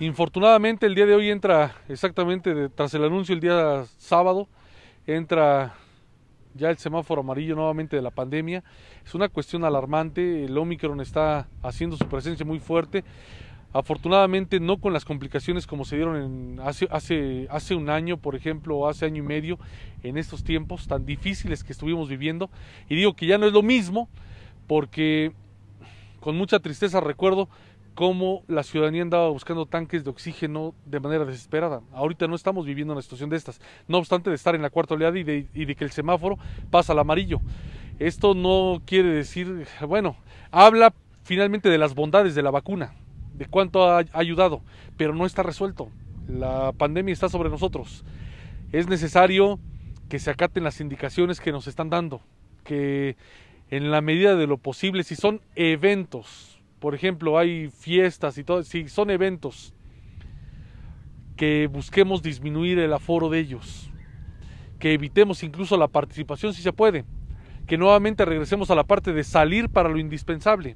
Infortunadamente el día de hoy entra exactamente tras el anuncio el día sábado, entra ya el semáforo amarillo nuevamente de la pandemia. Es una cuestión alarmante, el Omicron está haciendo su presencia muy fuerte. Afortunadamente no con las complicaciones como se dieron hace, hace, hace un año, por ejemplo, o hace año y medio, en estos tiempos tan difíciles que estuvimos viviendo. Y digo que ya no es lo mismo porque con mucha tristeza recuerdo cómo la ciudadanía andaba buscando tanques de oxígeno de manera desesperada. Ahorita no estamos viviendo una situación de estas, no obstante de estar en la cuarta oleada y de, que el semáforo pasa al amarillo. Esto no quiere decir, bueno, habla finalmente de las bondades de la vacuna, de cuánto ha ayudado, pero no está resuelto. La pandemia está sobre nosotros. Es necesario que se acaten las indicaciones que nos están dando, que en la medida de lo posible, si son eventos, por ejemplo, hay fiestas y todo, si son eventos, que busquemos disminuir el aforo de ellos, que evitemos incluso la participación si se puede, que nuevamente regresemos a la parte de salir para lo indispensable,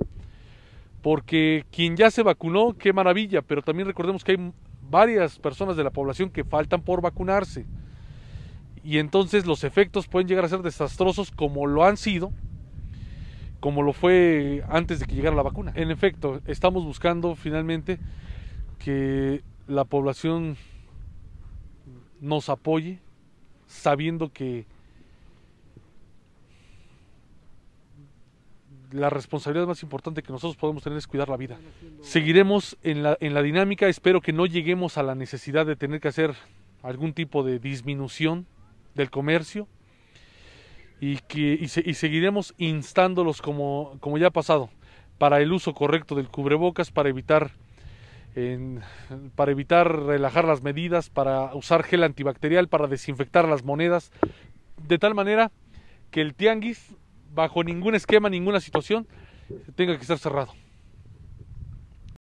porque quien ya se vacunó, qué maravilla, pero también recordemos que hay varias personas de la población que faltan por vacunarse, y entonces los efectos pueden llegar a ser desastrosos como lo han sido como lo fue antes de que llegara la vacuna. En efecto, estamos buscando finalmente que la población nos apoye, sabiendo que la responsabilidad más importante que nosotros podemos tener es cuidar la vida. Seguiremos en la, en la dinámica, espero que no lleguemos a la necesidad de tener que hacer algún tipo de disminución del comercio, y, que, seguiremos instándolos como, como ya ha pasado para el uso correcto del cubrebocas, para evitar, para evitar relajar las medidas, para usar gel antibacterial, para desinfectar las monedas, de tal manera que el tianguis, bajo ningún esquema, ninguna situación, tenga que estar cerrado.